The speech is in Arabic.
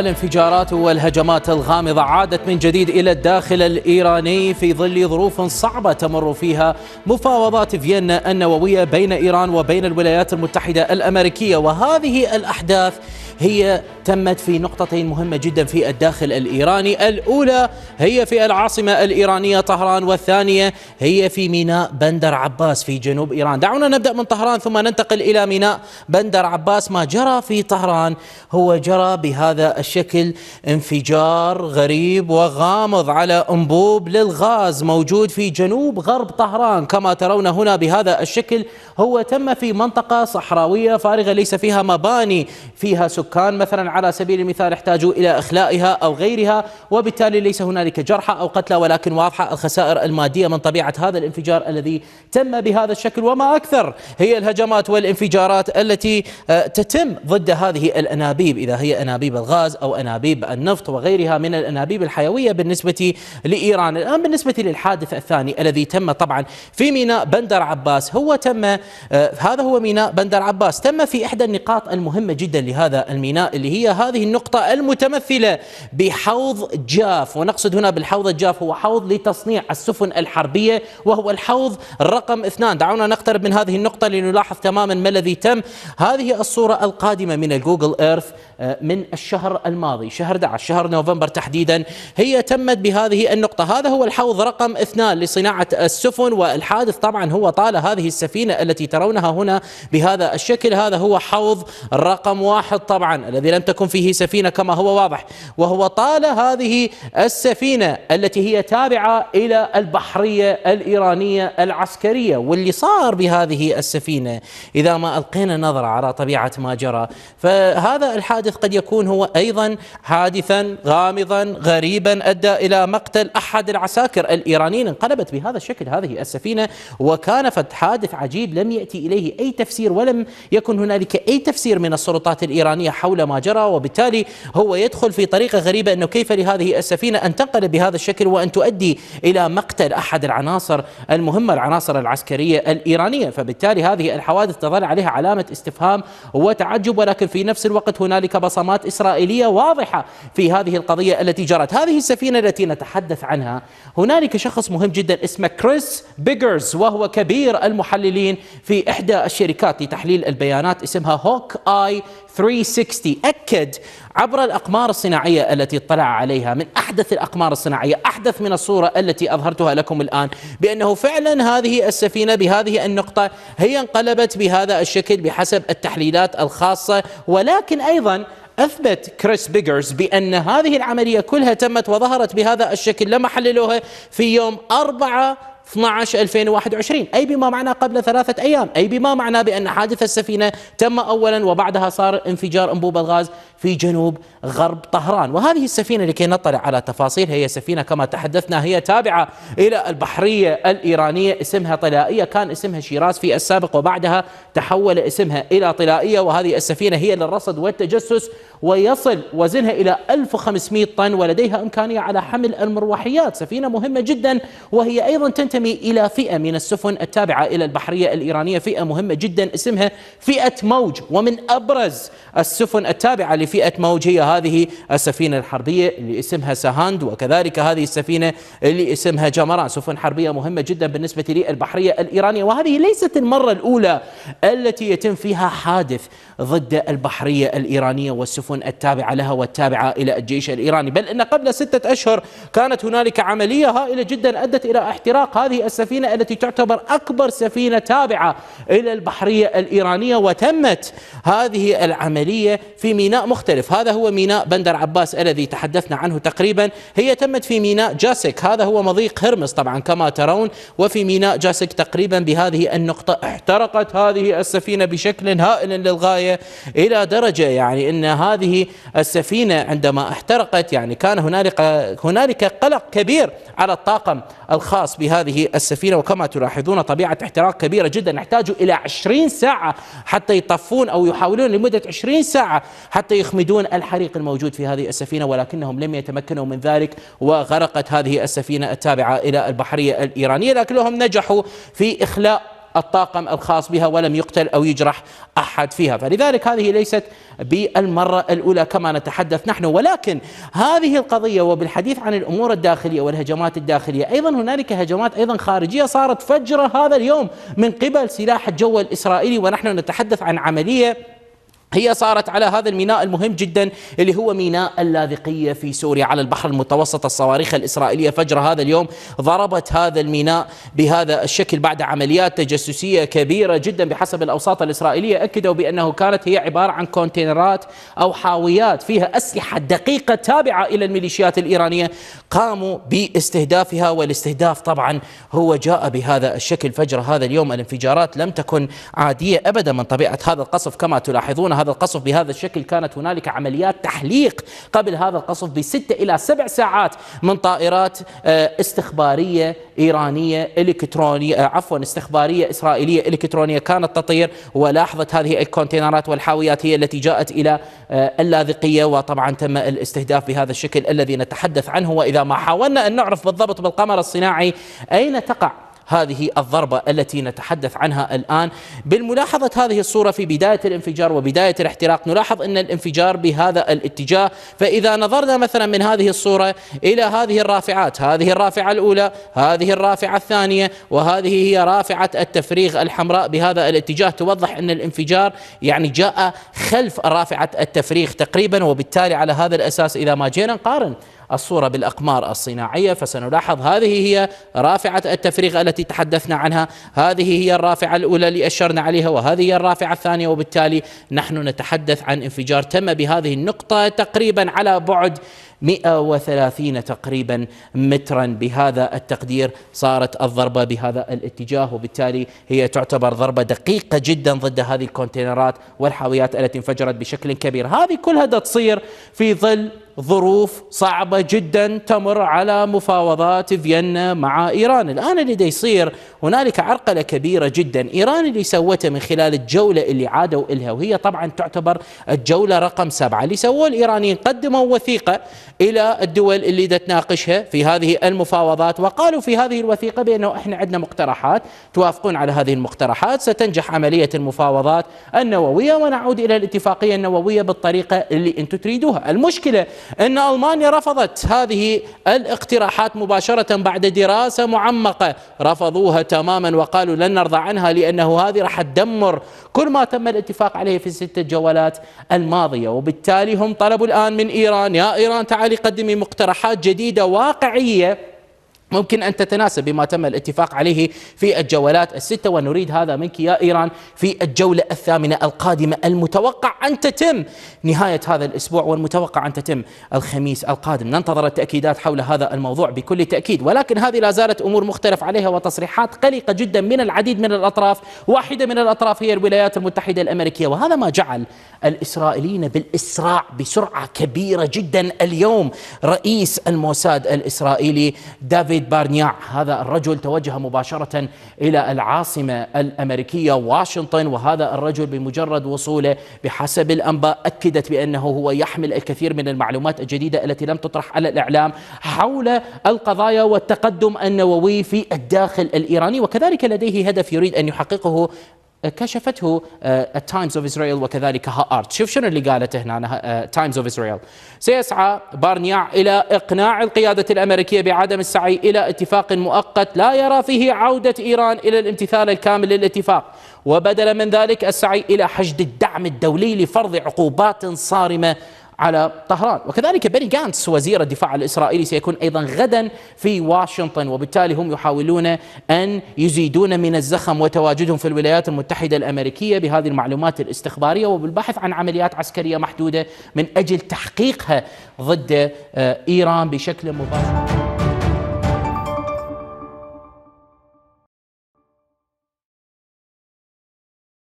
الانفجارات والهجمات الغامضة عادت من جديد إلى الداخل الإيراني في ظل ظروف صعبة تمر فيها مفاوضات فيينا النووية بين إيران وبين الولايات المتحدة الأمريكية وهذه الأحداث هي تمت في نقطتين مهمة جدا في الداخل الإيراني الأولى هي في العاصمة الإيرانية طهران والثانية هي في ميناء بندر عباس في جنوب إيران دعونا نبدأ من طهران ثم ننتقل إلى ميناء بندر عباس ما جرى في طهران هو جرى بهذا الشكل انفجار غريب وغامض على أنبوب للغاز موجود في جنوب غرب طهران كما ترون هنا بهذا الشكل هو تم في منطقة صحراوية فارغة ليس فيها مباني فيها سكان السكان مثلا على سبيل المثال احتاجوا إلى إخلائها أو غيرها وبالتالي ليس هنالك جرحى أو قتلى ولكن واضحة الخسائر المادية من طبيعة هذا الانفجار الذي تم بهذا الشكل وما أكثر هي الهجمات والانفجارات التي آه، تتم ضد هذه الأنابيب إذا هي أنابيب الغاز أو أنابيب النفط وغيرها من الأنابيب الحيوية بالنسبة لإيران الآن بالنسبة للحادث الثاني الذي تم طبعا في ميناء بندر عباس هو تم آه، هذا هو ميناء بندر عباس تم في إحدى النقاط المهمة جدا لهذا الميناء اللي هي هذه النقطة المتمثلة بحوض جاف ونقصد هنا بالحوض الجاف هو حوض لتصنيع السفن الحربية وهو الحوض رقم اثنان دعونا نقترب من هذه النقطة لنلاحظ تماما ما الذي تم هذه الصورة القادمة من الجوجل ايرث آه، من الشهر الماضي شهر 11 شهر نوفمبر تحديدا هي تمت بهذه النقطة هذا هو الحوض رقم اثنان لصناعة السفن والحادث طبعا هو طال هذه السفينة التي ترونها هنا بهذا الشكل هذا هو حوض رقم واحد طبعا الذي لم تكن فيه سفينة كما هو واضح وهو طال هذه السفينة التي هي تابعة إلى البحرية الإيرانية العسكرية واللي صار بهذه السفينة إذا ما ألقينا نظرة على طبيعة ما جرى فهذا الحادث قد يكون هو أيضا حادثا غامضا غريبا أدى إلى مقتل أحد العساكر الإيرانيين انقلبت بهذا الشكل هذه السفينة وكان حادث عجيب لم يأتي إليه أي تفسير ولم يكن هنالك أي تفسير من السلطات الإيرانية حول ما جرى وبالتالي هو يدخل في طريقة غريبة أنه كيف لهذه السفينة أن تنقلب بهذا الشكل وأن تؤدي إلى مقتل أحد العناصر المهمة العناصر العسكرية الإيرانية فبالتالي هذه الحوادث تظل عليها علامة استفهام وتعجب ولكن في نفس الوقت هنالك بصمات إسرائيلية واضحة في هذه القضية التي جرت هذه السفينة التي نتحدث عنها هنالك شخص مهم جدا اسمه كريس بيجرز وهو كبير المحللين في إحدى الشركات لتحليل البيانات اسمها هوك آي 360 360 أكد عبر الأقمار الصناعية التي اطلع عليها من أحدث الأقمار الصناعية أحدث من الصورة التي أظهرتها لكم الآن بأنه فعلا هذه السفينة بهذه النقطة هي انقلبت بهذا الشكل بحسب التحليلات الخاصة ولكن أيضا اثبت كريس بيجرز بان هذه العمليه كلها تمت وظهرت بهذا الشكل لما حللوها في يوم 4 12 2021 أي بما معناه قبل ثلاثة أيام أي بما معناه بأن حادث السفينة تم أولا وبعدها صار انفجار أنبوب الغاز في جنوب غرب طهران وهذه السفينة لكي نطلع على تفاصيلها هي سفينة كما تحدثنا هي تابعة إلى البحرية الإيرانية اسمها طلائية كان اسمها شيراز في السابق وبعدها تحول اسمها إلى طلائية وهذه السفينة هي للرصد والتجسس ويصل وزنها إلى 1500 طن ولديها إمكانية على حمل المروحيات سفينة مهمة جدا وهي أيضا تنتمي إلى فئة من السفن التابعة إلى البحرية الإيرانية فئة مهمة جدا اسمها فئة موج ومن أبرز السفن التابعة لفئة فئة موج هي هذه السفينة الحربية اللي اسمها سهاند وكذلك هذه السفينة اللي اسمها جمران سفن حربية مهمة جدا بالنسبة للبحرية الإيرانية وهذه ليست المرة الأولى التي يتم فيها حادث ضد البحرية الإيرانية والسفن التابعة لها والتابعة إلى الجيش الإيراني بل أن قبل ستة أشهر كانت هنالك عملية هائلة جدا أدت إلى احتراق هذه السفينة التي تعتبر أكبر سفينة تابعة إلى البحرية الإيرانية وتمت هذه العملية في ميناء مختلف مختلف هذا هو ميناء بندر عباس الذي تحدثنا عنه تقريبا هي تمت في ميناء جاسك هذا هو مضيق هرمز طبعا كما ترون وفي ميناء جاسك تقريبا بهذه النقطة احترقت هذه السفينة بشكل هائل للغاية إلى درجة يعني أن هذه السفينة عندما احترقت يعني كان هنالك هنالك قلق كبير على الطاقم الخاص بهذه السفينة وكما تلاحظون طبيعة احتراق كبيرة جدا احتاجوا إلى 20 ساعة حتى يطفون أو يحاولون لمدة 20 ساعة حتى يخمدون الحريق الموجود في هذه السفينة ولكنهم لم يتمكنوا من ذلك وغرقت هذه السفينة التابعة إلى البحرية الإيرانية لكنهم نجحوا في إخلاء الطاقم الخاص بها ولم يقتل او يجرح احد فيها، فلذلك هذه ليست بالمره الاولى كما نتحدث نحن، ولكن هذه القضيه وبالحديث عن الامور الداخليه والهجمات الداخليه، ايضا هنالك هجمات ايضا خارجيه صارت فجر هذا اليوم من قبل سلاح الجو الاسرائيلي ونحن نتحدث عن عمليه هي صارت على هذا الميناء المهم جدا اللي هو ميناء اللاذقية في سوريا على البحر المتوسط الصواريخ الإسرائيلية فجر هذا اليوم ضربت هذا الميناء بهذا الشكل بعد عمليات تجسسية كبيرة جدا بحسب الأوساط الإسرائيلية أكدوا بأنه كانت هي عبارة عن كونتينرات أو حاويات فيها أسلحة دقيقة تابعة إلى الميليشيات الإيرانية قاموا باستهدافها والاستهداف طبعا هو جاء بهذا الشكل فجر هذا اليوم الانفجارات لم تكن عادية أبدا من طبيعة هذا القصف كما تلاحظون هذا القصف بهذا الشكل كانت هنالك عمليات تحليق قبل هذا القصف بستة إلى سبع ساعات من طائرات آه، استخبارية إيرانية إلكترونية آه، عفوا استخبارية إسرائيلية إلكترونية كانت تطير ولاحظت هذه الكونتينرات والحاويات هي التي جاءت إلى آه، اللاذقية وطبعا تم الاستهداف بهذا الشكل الذي نتحدث عنه وإذا ما حاولنا أن نعرف بالضبط بالقمر الصناعي أين تقع هذه الضربة التي نتحدث عنها الآن بالملاحظة هذه الصورة في بداية الانفجار وبداية الاحتراق نلاحظ أن الانفجار بهذا الاتجاه فإذا نظرنا مثلا من هذه الصورة إلى هذه الرافعات هذه الرافعة الأولى هذه الرافعة الثانية وهذه هي رافعة التفريغ الحمراء بهذا الاتجاه توضح أن الانفجار يعني جاء خلف رافعة التفريغ تقريبا وبالتالي على هذا الأساس إذا ما جينا نقارن الصورة بالأقمار الصناعية فسنلاحظ هذه هي رافعة التفريغ التي تحدثنا عنها هذه هي الرافعة الأولى اللي أشرنا عليها وهذه هي الرافعة الثانية وبالتالي نحن نتحدث عن انفجار تم بهذه النقطة تقريبا على بعد 130 تقريبا مترا بهذا التقدير صارت الضربة بهذا الاتجاه وبالتالي هي تعتبر ضربة دقيقة جدا ضد هذه الكونتينرات والحاويات التي انفجرت بشكل كبير هذه كلها تصير في ظل ظروف صعبة جدا تمر على مفاوضات فيينا مع إيران الآن اللي دي يصير هنالك عرقلة كبيرة جدا إيران اللي سوته من خلال الجولة اللي عادوا إلها وهي طبعا تعتبر الجولة رقم سبعة اللي سووه الإيرانيين قدموا وثيقة الى الدول اللي تناقشها في هذه المفاوضات وقالوا في هذه الوثيقه بانه احنا عندنا مقترحات توافقون على هذه المقترحات ستنجح عمليه المفاوضات النوويه ونعود الى الاتفاقيه النوويه بالطريقه اللي انتم تريدوها، المشكله ان المانيا رفضت هذه الاقتراحات مباشره بعد دراسه معمقه، رفضوها تماما وقالوا لن نرضى عنها لانه هذه راح تدمر كل ما تم الاتفاق عليه في الست جولات الماضيه، وبالتالي هم طلبوا الان من ايران يا ايران تعال تعالى قدمي مقترحات جديدة واقعية ممكن أن تتناسب بما تم الاتفاق عليه في الجولات الستة ونريد هذا منك يا إيران في الجولة الثامنة القادمة المتوقع أن تتم نهاية هذا الأسبوع والمتوقع أن تتم الخميس القادم ننتظر التأكيدات حول هذا الموضوع بكل تأكيد ولكن هذه لا زالت أمور مختلف عليها وتصريحات قلقة جدا من العديد من الأطراف واحدة من الأطراف هي الولايات المتحدة الأمريكية وهذا ما جعل الإسرائيليين بالإسراع بسرعة كبيرة جدا اليوم رئيس الموساد الإسرائيلي دافيد خالد بارنياع هذا الرجل توجه مباشرة إلى العاصمة الأمريكية واشنطن وهذا الرجل بمجرد وصوله بحسب الأنباء أكدت بأنه هو يحمل الكثير من المعلومات الجديدة التي لم تطرح على الإعلام حول القضايا والتقدم النووي في الداخل الإيراني وكذلك لديه هدف يريد أن يحققه آه، كشفته تايمز اوف اسرائيل وكذلك هارت شوف شنو اللي قالته هنا تايمز اوف اسرائيل سيسعى بارنياع الى اقناع القياده الامريكيه بعدم السعي الى اتفاق مؤقت لا يرى فيه عوده ايران الى الامتثال الكامل للاتفاق وبدلا من ذلك السعي الى حشد الدعم الدولي لفرض عقوبات صارمه على طهران وكذلك بني جانتس وزير الدفاع الإسرائيلي سيكون أيضا غدا في واشنطن وبالتالي هم يحاولون أن يزيدون من الزخم وتواجدهم في الولايات المتحدة الأمريكية بهذه المعلومات الاستخبارية وبالبحث عن عمليات عسكرية محدودة من أجل تحقيقها ضد آه، إيران بشكل مباشر